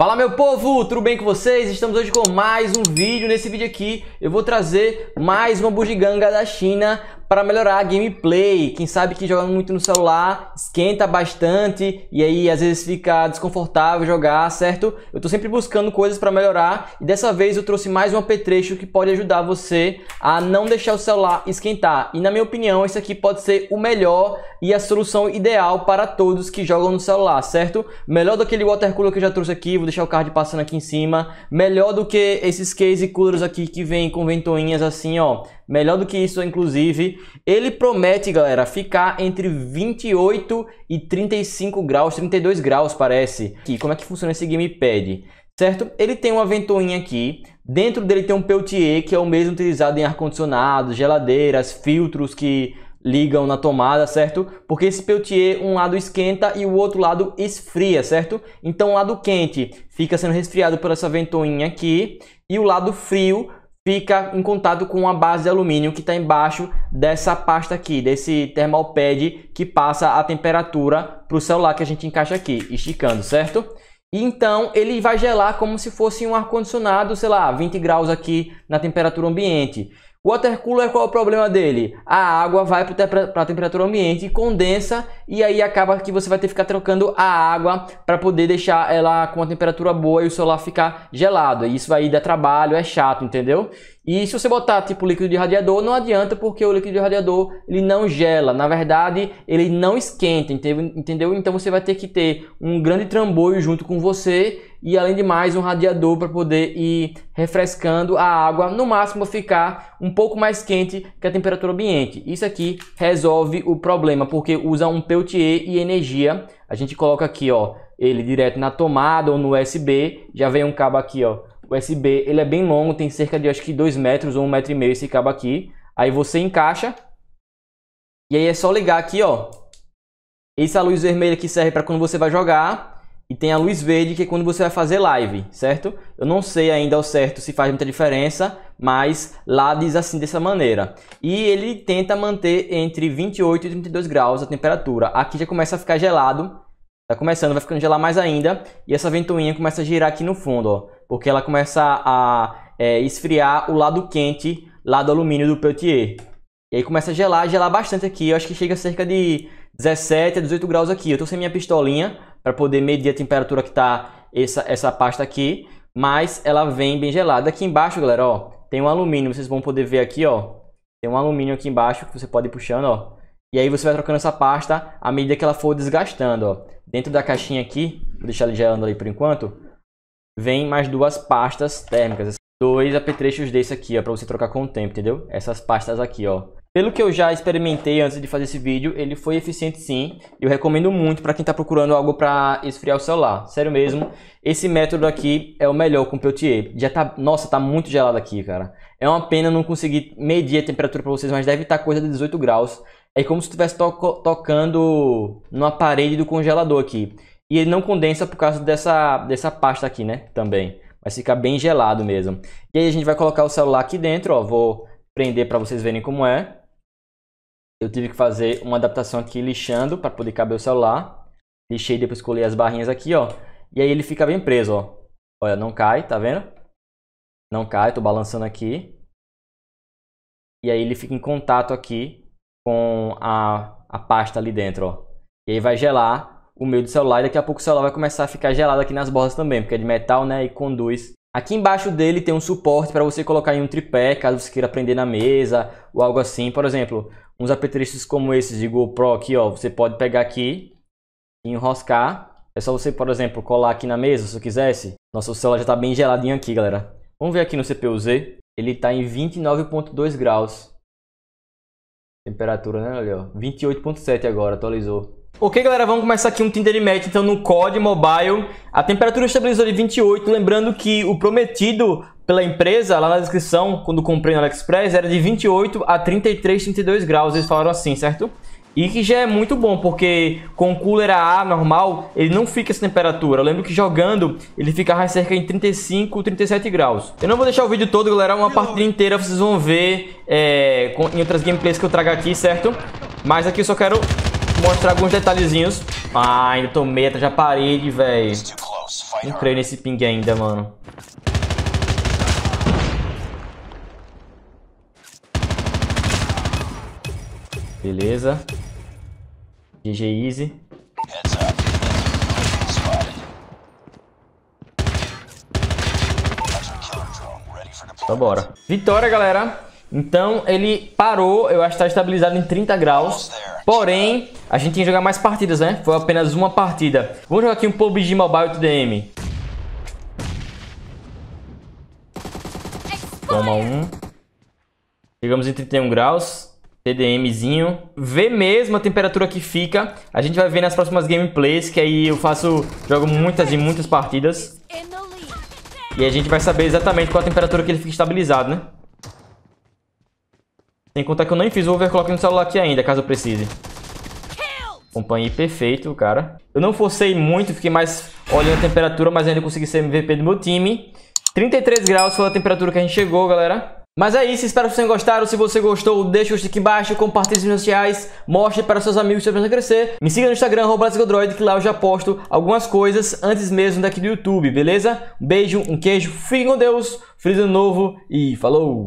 Fala meu povo, tudo bem com vocês? Estamos hoje com mais um vídeo. Nesse vídeo aqui eu vou trazer mais uma bugiganga da China para melhorar a gameplay. Quem sabe que joga muito no celular, esquenta bastante e aí às vezes fica desconfortável jogar, certo? Eu estou sempre buscando coisas para melhorar e dessa vez eu trouxe mais um apetrecho que pode ajudar você a não deixar o celular esquentar. E na minha opinião, esse aqui pode ser o melhor e a solução ideal para todos que jogam no celular, certo? Melhor do que aquele water cooler que eu já trouxe aqui, vou deixar o card passando aqui em cima. Melhor do que esses case coolers aqui que vem com ventoinhas assim, ó Melhor do que isso, inclusive, ele promete, galera, ficar entre 28 e 35 graus, 32 graus parece. Aqui, como é que funciona esse gamepad? Certo? Ele tem uma ventoinha aqui, dentro dele tem um Peltier, que é o mesmo utilizado em ar-condicionado, geladeiras, filtros que ligam na tomada, certo? Porque esse peltier, um lado esquenta e o outro lado esfria, certo? Então o lado quente fica sendo resfriado por essa ventoinha aqui e o lado frio fica em contato com a base de alumínio que está embaixo dessa pasta aqui, desse thermal pad que passa a temperatura para o celular que a gente encaixa aqui, esticando, certo? E então ele vai gelar como se fosse um ar-condicionado, sei lá, 20 graus aqui na temperatura ambiente. Water cooler, qual é o problema dele? A água vai para a temperatura ambiente, condensa e aí acaba que você vai ter que ficar trocando a água para poder deixar ela com a temperatura boa e o celular ficar gelado. E isso vai dar trabalho, é chato, entendeu? E se você botar tipo líquido de radiador, não adianta porque o líquido de radiador ele não gela, na verdade ele não esquenta, entendeu? Então você vai ter que ter um grande trambolho junto com você e além de mais um radiador para poder ir refrescando a água, no máximo ficar um pouco mais quente que a temperatura ambiente. Isso aqui resolve o problema porque usa um Peltier e energia. A gente coloca aqui ó, ele direto na tomada ou no USB, já vem um cabo aqui ó USB ele é bem longo, tem cerca de acho que 2 metros ou 1,5 um metro e meio esse cabo aqui. Aí você encaixa e aí é só ligar aqui, ó. Essa é luz vermelha que serve para quando você vai jogar e tem a luz verde que é quando você vai fazer live, certo? Eu não sei ainda ao certo se faz muita diferença, mas lá diz assim dessa maneira. E ele tenta manter entre 28 e 32 graus a temperatura. Aqui já começa a ficar gelado, Tá começando, vai ficando gelar mais ainda. E essa ventoinha começa a girar aqui no fundo, ó. Porque ela começa a é, esfriar o lado quente lá do alumínio do Peltier. E aí começa a gelar, gelar bastante aqui. Eu acho que chega a cerca de 17 a 18 graus aqui. Eu tô sem minha pistolinha para poder medir a temperatura que tá essa, essa pasta aqui. Mas ela vem bem gelada. Aqui embaixo, galera, ó. Tem um alumínio, vocês vão poder ver aqui, ó. Tem um alumínio aqui embaixo que você pode ir puxando, ó. E aí você vai trocando essa pasta à medida que ela for desgastando. Ó. Dentro da caixinha aqui, vou deixar ele gelando ali por enquanto, vem mais duas pastas térmicas. Assim, dois apetrechos desse aqui, ó, pra você trocar com o tempo, entendeu? Essas pastas aqui, ó. Pelo que eu já experimentei antes de fazer esse vídeo, ele foi eficiente sim. Eu recomendo muito para quem está procurando algo para esfriar o celular. Sério mesmo, esse método aqui é o melhor com o Peltier. Já tá, nossa, tá muito gelado aqui, cara. É uma pena não conseguir medir a temperatura para vocês, mas deve estar tá coisa de 18 graus. É como se estivesse to tocando numa parede do congelador aqui. E ele não condensa por causa dessa, dessa pasta aqui, né? Também. Mas fica bem gelado mesmo. E aí a gente vai colocar o celular aqui dentro, ó. Vou prender para vocês verem como é. Eu tive que fazer uma adaptação aqui lixando para poder caber o celular. Lixei depois colei as barrinhas aqui, ó. E aí ele fica bem preso, ó. Olha, não cai, tá vendo? Não cai, tô balançando aqui. E aí ele fica em contato aqui com a, a pasta ali dentro, ó. E aí vai gelar o meio do celular e daqui a pouco o celular vai começar a ficar gelado aqui nas bordas também, porque é de metal, né, e conduz. Aqui embaixo dele tem um suporte para você colocar em um tripé, caso você queira prender na mesa ou algo assim. Por exemplo, uns apetrechos como esses de GoPro aqui, ó, você pode pegar aqui e enroscar. É só você, por exemplo, colar aqui na mesa, se você quisesse. Nossa, o celular já está bem geladinho aqui, galera. Vamos ver aqui no CPU-Z. Ele está em 29.2 graus. Temperatura, né? Olha, ó. 28.7 agora, atualizou. Ok, galera, vamos começar aqui um Tinder Match, então, no COD Mobile. A temperatura estabilizou de 28, lembrando que o prometido pela empresa, lá na descrição, quando comprei no AliExpress, era de 28 a 33, 32 graus, eles falaram assim, certo? E que já é muito bom, porque com o cooler a normal, ele não fica essa temperatura. Eu lembro que jogando, ele ficava cerca de 35, 37 graus. Eu não vou deixar o vídeo todo, galera. Uma partida inteira vocês vão ver é, em outras gameplays que eu trago aqui, certo? Mas aqui eu só quero mostrar alguns detalhezinhos. Ah, ainda tomei atrás já parede, velho. Não creio nesse ping ainda, mano. Beleza. GG Easy. Então bora. Vitória, galera. Então ele parou, eu acho que está estabilizado em 30 graus. Porém, a gente tem que jogar mais partidas, né? Foi apenas uma partida. Vamos jogar aqui um PUBG Mobile TDM. Toma um. Chegamos em 31 graus. TDMzinho. ver mesmo a temperatura que fica. A gente vai ver nas próximas gameplays, que aí eu faço... Jogo muitas e muitas partidas. E a gente vai saber exatamente qual a temperatura que ele fica estabilizado, né? Sem contar que eu nem fiz o overclock no celular aqui ainda, caso eu precise. Acompanhei perfeito, cara. Eu não forcei muito, fiquei mais olhando a temperatura, mas ainda consegui ser MVP do meu time. 33 graus foi a temperatura que a gente chegou, galera. Mas é isso, espero que vocês tenham gostado. Se você gostou, deixa o like embaixo, compartilhe as redes sociais, mostre para seus amigos que precisam crescer. Me siga no Instagram, Godroid, que lá eu já posto algumas coisas antes mesmo daqui do YouTube, beleza? Um beijo, um queijo, fiquem com Deus, feliz ano novo e falou!